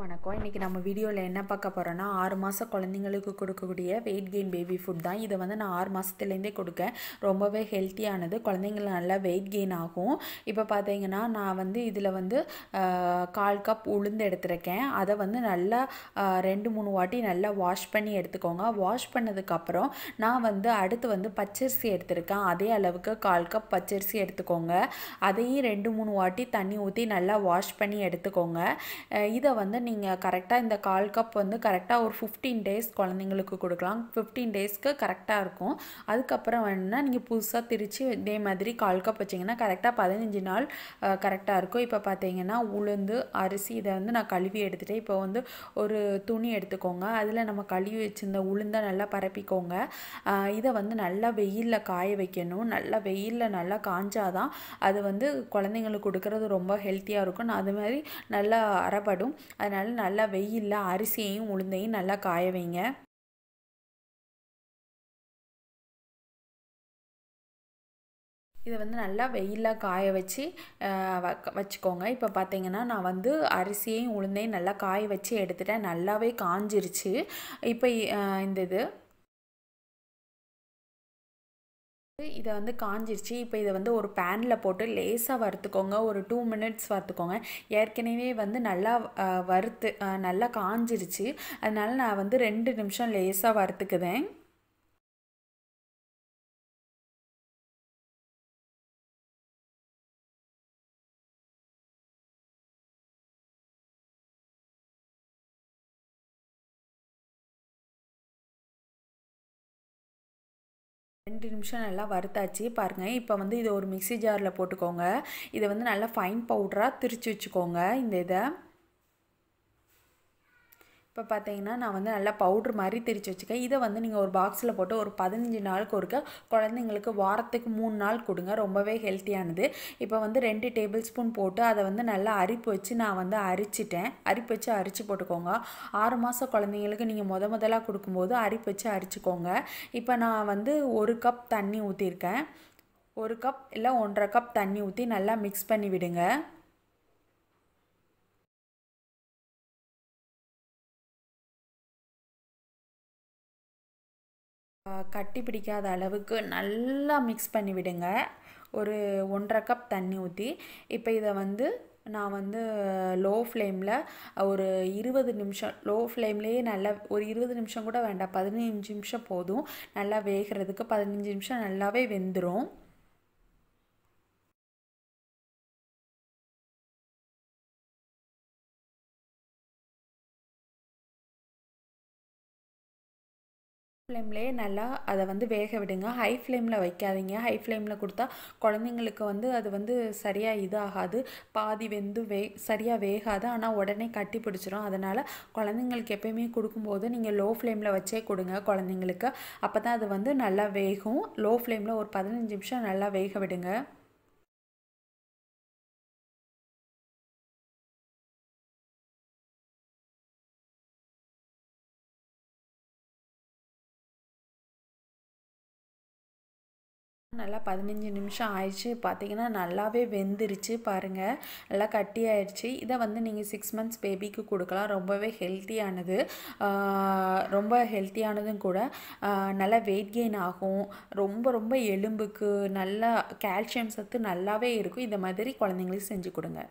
வணக்கம் இன்றைக்கி நம்ம வீடியோவில் என்ன பார்க்க போகிறோன்னா ஆறு மாத குழந்தைங்களுக்கு கொடுக்கக்கூடிய வெயிட் கெயின் பேபி ஃபுட் தான் இதை வந்து நான் ஆறு மாதத்துலேருந்தே கொடுக்கேன் ரொம்பவே ஹெல்த்தியானது குழந்தைங்கள நல்லா வெயிட் கெயின் ஆகும் இப்போ பார்த்தீங்கன்னா நான் வந்து இதில் வந்து கால் கப் உளுந்து எடுத்திருக்கேன் அதை வந்து நல்லா ரெண்டு மூணு வாட்டி நல்லா வாஷ் பண்ணி எடுத்துக்கோங்க வாஷ் பண்ணதுக்கப்புறம் நான் வந்து அடுத்து வந்து பச்சரிசி எடுத்திருக்கேன் அதே அளவுக்கு கால் கப் பச்சரிசி எடுத்துக்கோங்க அதையும் ரெண்டு மூணு வாட்டி தண்ணி ஊற்றி நல்லா வாஷ் பண்ணி எடுத்துக்கோங்க இதை வந்து நீங்கள் கரெக்டாக இந்த கால் கப் வந்து கரெக்டாக ஒரு ஃபிஃப்டீன் டேஸ் குழந்தைங்களுக்கு கொடுக்கலாம் ஃபிஃப்டீன் டேஸ்க்கு கரெக்டாக இருக்கும் அதுக்கப்புறம் வேணுன்னா நீங்கள் புதுசாக திரித்து இதே மாதிரி கால் கப் வச்சிங்கன்னா கரெக்டாக பதினஞ்சு நாள் கரெக்டாக இருக்கும் இப்போ பார்த்தீங்கன்னா உளுந்து அரிசி இதை வந்து நான் கழுவி எடுத்துகிட்டேன் இப்போ வந்து ஒரு துணி எடுத்துக்கோங்க அதில் நம்ம கழுவி வச்சுருந்த உளுந்தை நல்லா பரப்பிக்கோங்க இதை வந்து நல்லா வெயிலில் காய வைக்கணும் நல்லா வெயிலில் நல்லா காஞ்சாதான் அது வந்து குழந்தைங்களுக்கு கொடுக்கறது ரொம்ப ஹெல்த்தியாக இருக்கும் அது மாதிரி நல்லா அறப்படும் அது அதனால் நல்லா வெயிலில் அரிசியையும் உளுந்தையும் நல்லா காய வைங்க இதை வந்து நல்லா வெயிலில் காய வச்சு வச்சுக்கோங்க இப்போ பார்த்தீங்கன்னா நான் வந்து அரிசியையும் உளுந்தையும் நல்லா காய வச்சு எடுத்துட்டேன் நல்லாவே காஞ்சிருச்சு இப்போ இந்த இது இதை வந்து காஞ்சிருச்சு இப்போ இதை வந்து ஒரு பேனில் போட்டு லேஸாக வறுத்துக்கோங்க ஒரு டூ மினிட்ஸ் வறுத்துக்கோங்க ஏற்கனவே வந்து நல்லா வறுத்து நல்லா காஞ்சிருச்சு அதனால் நான் வந்து ரெண்டு நிமிஷம் லேஸாக வறுத்துக்குதேன் ரெண்டு நிமிஷம் நல்லா வறுத்தாச்சு பாருங்கள் இப்போ வந்து இதை ஒரு மிக்சி ஜாரில் போட்டுக்கோங்க இதை வந்து நல்லா ஃபைன் பவுடராக திரிச்சு வச்சுக்கோங்க இந்த இதை இப்போ பார்த்தீங்கன்னா நான் வந்து நல்லா பவுட்ரு மாதிரி திரிச்சு வச்சுக்கேன் இதை வந்து நீங்கள் ஒரு பாக்ஸில் போட்டு ஒரு பதினஞ்சு நாளுக்கு ஒருக்க குழந்தைங்களுக்கு வாரத்துக்கு மூணு நாள் கொடுங்க ரொம்பவே ஹெல்த்தியானது இப்போ வந்து ரெண்டு டேபிள் ஸ்பூன் போட்டு அதை வந்து நல்லா அரிப்பு வச்சு நான் வந்து அரிச்சிட்டேன் அரிப்பு வச்சு அரிச்சு போட்டுக்கோங்க ஆறு மாதம் குழந்தைங்களுக்கு நீங்கள் முத முதலாக கொடுக்கும்போது அரிப்பு வச்சு அரிச்சுக்கோங்க இப்போ நான் வந்து ஒரு கப் தண்ணி ஊற்றிருக்கேன் ஒரு கப் இல்லை ஒன்றரை கப் தண்ணி ஊற்றி நல்லா மிக்ஸ் பண்ணி விடுங்க கட்டி பிடிக்காத அளவுக்கு நல்லா மிக்ஸ் பண்ணி விடுங்க ஒரு ஒன்றரை கப் தண்ணி ஊற்றி இப்போ இதை வந்து நான் வந்து லோ ஃப்ளேமில் ஒரு இருபது நிமிஷம் லோ ஃப்ளேம்லேயே நல்லா ஒரு இருபது நிமிஷம் கூட வேண்டாம் பதினஞ்சு நிமிஷம் போதும் நல்லா வேகிறதுக்கு பதினஞ்சு நிமிஷம் நல்லாவே வெந்துடும் ஃப்ளேம்லேயே நல்லா அதை வந்து வேக விடுங்க ஹை ஃப்ளேமில் வைக்காதீங்க ஹை ஃப்ளேமில் கொடுத்தா குழந்தைங்களுக்கு வந்து அது வந்து சரியாக இதாகாது பாதி வெந்து வே சரியாக வேகாது ஆனால் உடனே கட்டி பிடிச்சிரும் அதனால் குழந்தைங்களுக்கு எப்பயுமே கொடுக்கும்போது நீங்கள் லோ ஃப்ளேமில் வச்சே கொடுங்க குழந்தைங்களுக்கு அப்போ தான் அது வந்து நல்லா வேகும் லோ ஃப்ளேமில் ஒரு பதினஞ்சு நிமிஷம் நல்லா வேக விடுங்க நல்லா பதினஞ்சு நிமிஷம் ஆயிடுச்சு பார்த்தீங்கன்னா நல்லாவே வெந்துருச்சு பாருங்கள் நல்லா கட்டி ஆயிடுச்சு இதை வந்து நீங்கள் சிக்ஸ் மந்த்ஸ் பேபிக்கு கொடுக்கலாம் ரொம்பவே ஹெல்த்தியானது ரொம்ப ஹெல்த்தியானதும் கூட நல்லா வெயிட் கெயின் ஆகும் ரொம்ப ரொம்ப எலும்புக்கு நல்லா கால்சியம் சத்து நல்லாவே இருக்கும் இந்த மாதிரி குழந்தைங்களுக்கு செஞ்சு கொடுங்க